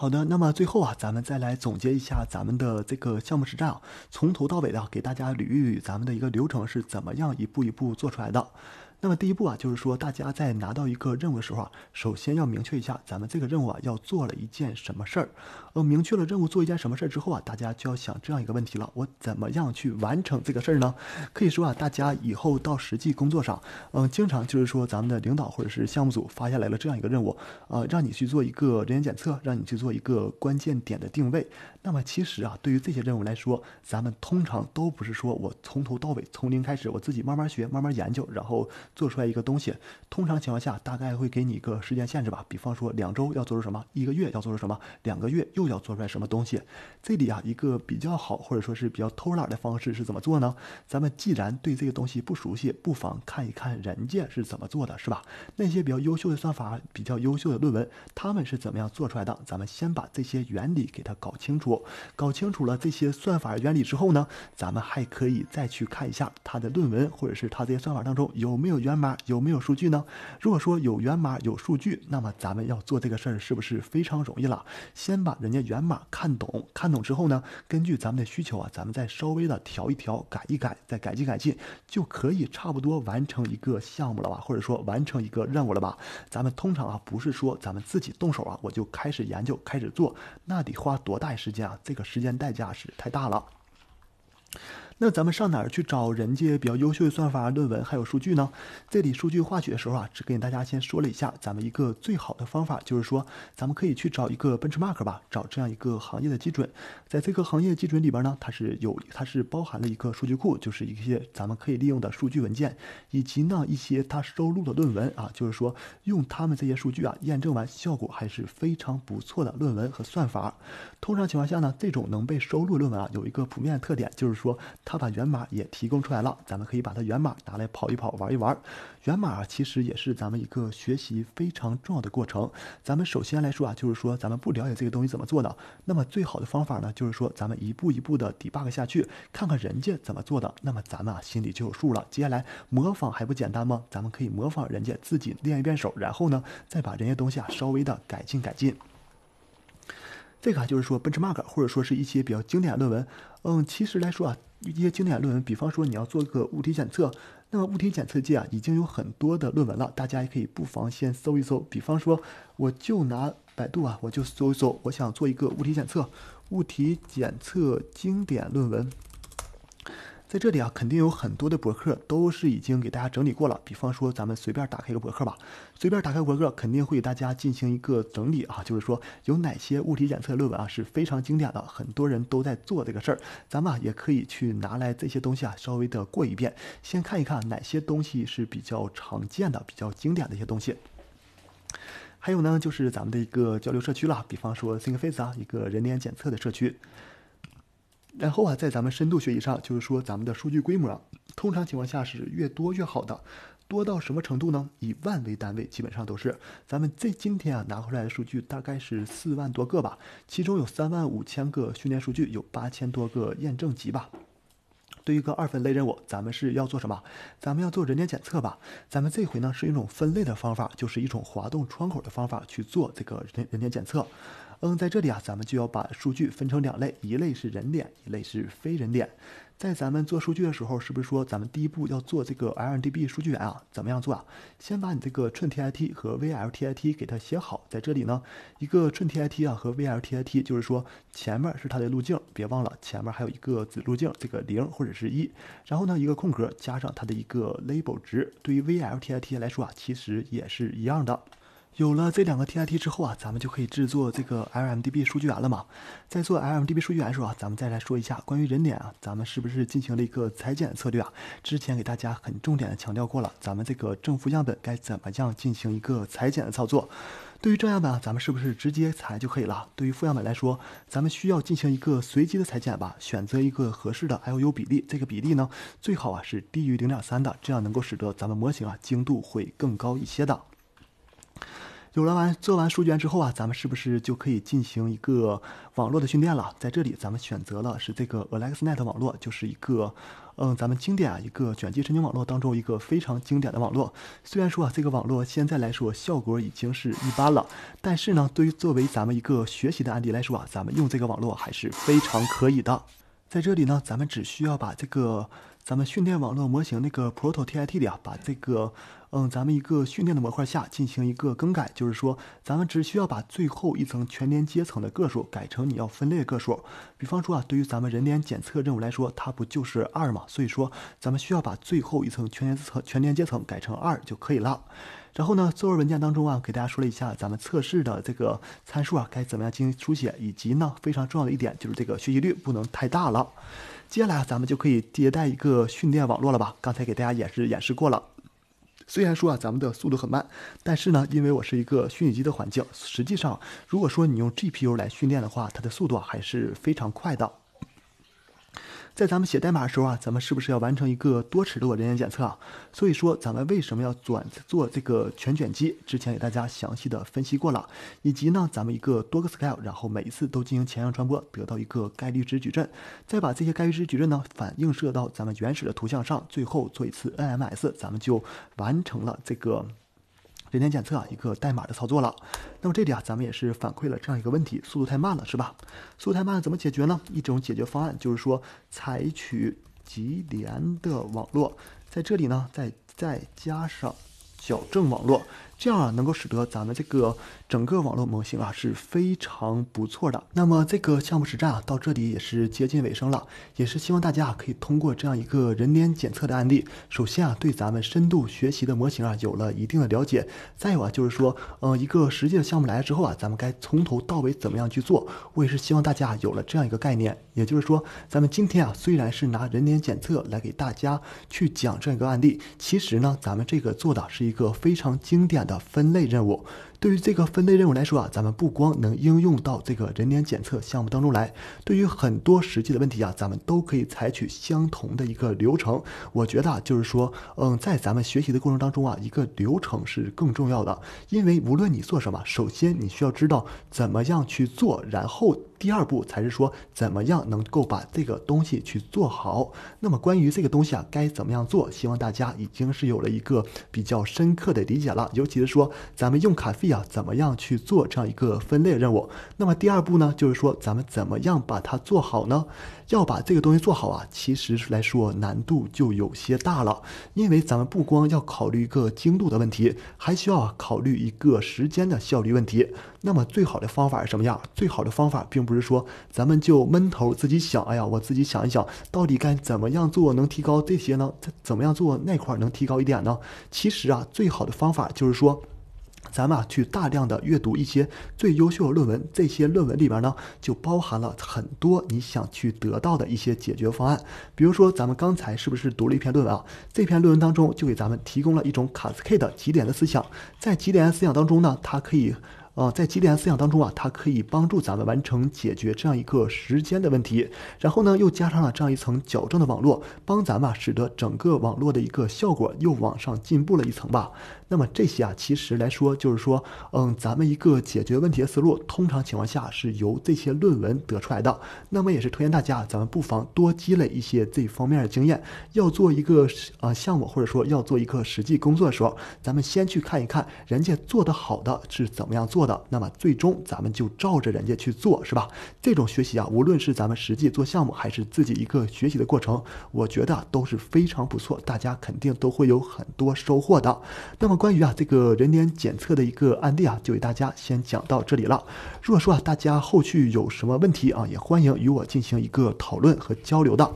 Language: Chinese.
好的，那么最后啊，咱们再来总结一下咱们的这个项目实战，从头到尾的给大家捋一捋咱们的一个流程是怎么样一步一步做出来的。那么第一步啊，就是说大家在拿到一个任务的时候啊，首先要明确一下咱们这个任务啊要做了一件什么事儿。呃，明确了任务做一件什么事儿之后啊，大家就要想这样一个问题了：我怎么样去完成这个事儿呢？可以说啊，大家以后到实际工作上，嗯，经常就是说咱们的领导或者是项目组发下来了这样一个任务，呃，让你去做一个人员检测，让你去做一个关键点的定位。那么其实啊，对于这些任务来说，咱们通常都不是说我从头到尾从零开始，我自己慢慢学慢慢研究，然后。做出来一个东西，通常情况下大概会给你一个时间限制吧，比方说两周要做出什么，一个月要做出什么，两个月又要做出来什么东西。这里啊，一个比较好，或者说是比较偷懒的方式是怎么做呢？咱们既然对这个东西不熟悉，不妨看一看人家是怎么做的，是吧？那些比较优秀的算法，比较优秀的论文，他们是怎么样做出来的？咱们先把这些原理给它搞清楚，搞清楚了这些算法原理之后呢，咱们还可以再去看一下他的论文，或者是他这些算法当中有没有。源码有没有数据呢？如果说有源码有数据，那么咱们要做这个事儿是不是非常容易了？先把人家源码看懂，看懂之后呢，根据咱们的需求啊，咱们再稍微的调一调、改一改，再改进改进，就可以差不多完成一个项目了吧，或者说完成一个任务了吧？咱们通常啊，不是说咱们自己动手啊，我就开始研究、开始做，那得花多大时间啊？这个时间代价是太大了。那咱们上哪儿去找人家比较优秀的算法论文还有数据呢？这里数据获取的时候啊，只给大家先说了一下，咱们一个最好的方法，就是说咱们可以去找一个奔驰 Mark 吧，找这样一个行业的基准。在这个行业基准里边呢，它是有它是包含了一个数据库，就是一些咱们可以利用的数据文件，以及呢一些它收录的论文啊，就是说用他们这些数据啊验证完效果还是非常不错的论文和算法。通常情况下呢，这种能被收录论文啊，有一个普遍的特点，就是说。他把源码也提供出来了，咱们可以把它源码拿来跑一跑、玩一玩。源码其实也是咱们一个学习非常重要的过程。咱们首先来说啊，就是说咱们不了解这个东西怎么做的，那么最好的方法呢，就是说咱们一步一步的 debug 下去，看看人家怎么做的，那么咱们啊心里就有数了。接下来模仿还不简单吗？咱们可以模仿人家自己练一遍手，然后呢，再把人家东西啊稍微的改进改进。这个就是说奔驰 Mark，或者说是一些比较经典的论文。嗯，其实来说啊，一些经典论文，比方说你要做个物体检测，那么物体检测界啊已经有很多的论文了，大家也可以不妨先搜一搜。比方说，我就拿百度啊，我就搜一搜，我想做一个物体检测，物体检测经典论文。在这里啊，肯定有很多的博客都是已经给大家整理过了。比方说，咱们随便打开一个博客吧，随便打开博客，肯定会给大家进行一个整理啊。就是说，有哪些物体检测论文啊是非常经典的，很多人都在做这个事儿。咱们啊也可以去拿来这些东西啊，稍微的过一遍，先看一看哪些东西是比较常见的、比较经典的一些东西。还有呢，就是咱们的一个交流社区了，比方说 ThinkFace 啊，一个人脸检测的社区。然后啊，在咱们深度学习上，就是说咱们的数据规模，通常情况下是越多越好的，多到什么程度呢？以万为单位，基本上都是。咱们这今天啊拿回来的数据大概是四万多个吧，其中有三万五千个训练数据，有八千多个验证集吧。对于一个二分类任务，咱们是要做什么？咱们要做人脸检测吧。咱们这回呢是一种分类的方法，就是一种滑动窗口的方法去做这个人人脸检测。嗯，在这里啊，咱们就要把数据分成两类，一类是人脸，一类是非人脸。在咱们做数据的时候，是不是说咱们第一步要做这个 LNDB 数据源啊？怎么样做啊？先把你这个 CNTIT 和 VLTIT 给它写好。在这里呢，一个 CNTIT 啊和 VLTIT 就是说前面是它的路径，别忘了前面还有一个子路径，这个零或者是一。然后呢，一个空格加上它的一个 label 值。对于 VLTIT 来说啊，其实也是一样的。有了这两个 T I T 之后啊，咱们就可以制作这个 L M D B 数据源了嘛。在做 L M D B 数据源的时候啊，咱们再来说一下关于人脸啊，咱们是不是进行了一个裁剪策略啊？之前给大家很重点的强调过了，咱们这个正负样本该怎么样进行一个裁剪的操作？对于正样本啊，咱们是不是直接裁就可以了？对于负样本来说，咱们需要进行一个随机的裁剪吧，选择一个合适的 L U 比例，这个比例呢，最好啊是低于零点三的，这样能够使得咱们模型啊精度会更高一些的。有了完做完数据源之后啊，咱们是不是就可以进行一个网络的训练了？在这里，咱们选择了是这个 AlexNet 网络，就是一个，嗯，咱们经典啊一个卷积神经网络当中一个非常经典的网络。虽然说啊这个网络现在来说效果已经是一般了，但是呢，对于作为咱们一个学习的案例来说啊，咱们用这个网络还是非常可以的。在这里呢，咱们只需要把这个。咱们训练网络模型那个 ProtoTIT 的啊，把这个，嗯，咱们一个训练的模块下进行一个更改，就是说，咱们只需要把最后一层全连接层的个数改成你要分类个数。比方说啊，对于咱们人脸检测任务来说，它不就是二嘛，所以说，咱们需要把最后一层全连层全连接层改成二就可以了。然后呢，作文文件当中啊，给大家说了一下咱们测试的这个参数啊，该怎么样进行书写，以及呢，非常重要的一点就是这个学习率不能太大了。接下来咱们就可以迭代一个训练网络了吧？刚才给大家演示演示过了。虽然说啊，咱们的速度很慢，但是呢，因为我是一个虚拟机的环境，实际上如果说你用 GPU 来训练的话，它的速度还是非常快的。在咱们写代码的时候啊，咱们是不是要完成一个多尺度的人脸检测啊？所以说，咱们为什么要转做这个全卷积？之前给大家详细的分析过了，以及呢，咱们一个多个 scale，然后每一次都进行前向传播，得到一个概率值矩阵，再把这些概率值矩阵呢反映射到咱们原始的图像上，最后做一次 NMS，咱们就完成了这个。人脸检测啊，一个代码的操作了。那么这里啊，咱们也是反馈了这样一个问题，速度太慢了，是吧？速度太慢怎么解决呢？一种解决方案就是说，采取级联的网络，在这里呢，再再加上矫正网络。这样啊，能够使得咱们这个整个网络模型啊是非常不错的。那么这个项目实战啊到这里也是接近尾声了，也是希望大家啊可以通过这样一个人脸检测的案例，首先啊对咱们深度学习的模型啊有了一定的了解，再有啊就是说，呃，一个实际的项目来了之后啊，咱们该从头到尾怎么样去做，我也是希望大家有了这样一个概念。也就是说，咱们今天啊虽然是拿人脸检测来给大家去讲这样一个案例，其实呢咱们这个做的是一个非常经典。的分类任务。对于这个分类任务来说啊，咱们不光能应用到这个人脸检测项目当中来，对于很多实际的问题啊，咱们都可以采取相同的一个流程。我觉得啊，就是说，嗯，在咱们学习的过程当中啊，一个流程是更重要的，因为无论你做什么，首先你需要知道怎么样去做，然后第二步才是说怎么样能够把这个东西去做好。那么关于这个东西啊，该怎么样做，希望大家已经是有了一个比较深刻的理解了，尤其是说咱们用卡 a 要怎么样去做这样一个分类任务？那么第二步呢，就是说咱们怎么样把它做好呢？要把这个东西做好啊，其实来说难度就有些大了，因为咱们不光要考虑一个精度的问题，还需要考虑一个时间的效率问题。那么最好的方法是什么样？最好的方法并不是说咱们就闷头自己想，哎呀，我自己想一想，到底该怎么样做能提高这些呢？怎么样做那块能提高一点呢？其实啊，最好的方法就是说。咱们啊，去大量的阅读一些最优秀的论文，这些论文里边呢，就包含了很多你想去得到的一些解决方案。比如说，咱们刚才是不是读了一篇论文啊？这篇论文当中就给咱们提供了一种卡斯 K 的极点的思想，在极点的思想当中呢，它可以。啊，在吉里安思想当中啊，它可以帮助咱们完成解决这样一个时间的问题，然后呢，又加上了这样一层矫正的网络，帮咱们使得整个网络的一个效果又往上进步了一层吧。那么这些啊，其实来说就是说，嗯，咱们一个解决问题的思路，通常情况下是由这些论文得出来的。那么也是推荐大家，咱们不妨多积累一些这方面的经验。要做一个啊项目，或者说要做一个实际工作的时候，咱们先去看一看人家做得好的是怎么样做。那么最终咱们就照着人家去做，是吧？这种学习啊，无论是咱们实际做项目，还是自己一个学习的过程，我觉得都是非常不错，大家肯定都会有很多收获的。那么关于啊这个人脸检测的一个案例啊，就给大家先讲到这里了。如果说啊大家后续有什么问题啊，也欢迎与我进行一个讨论和交流的。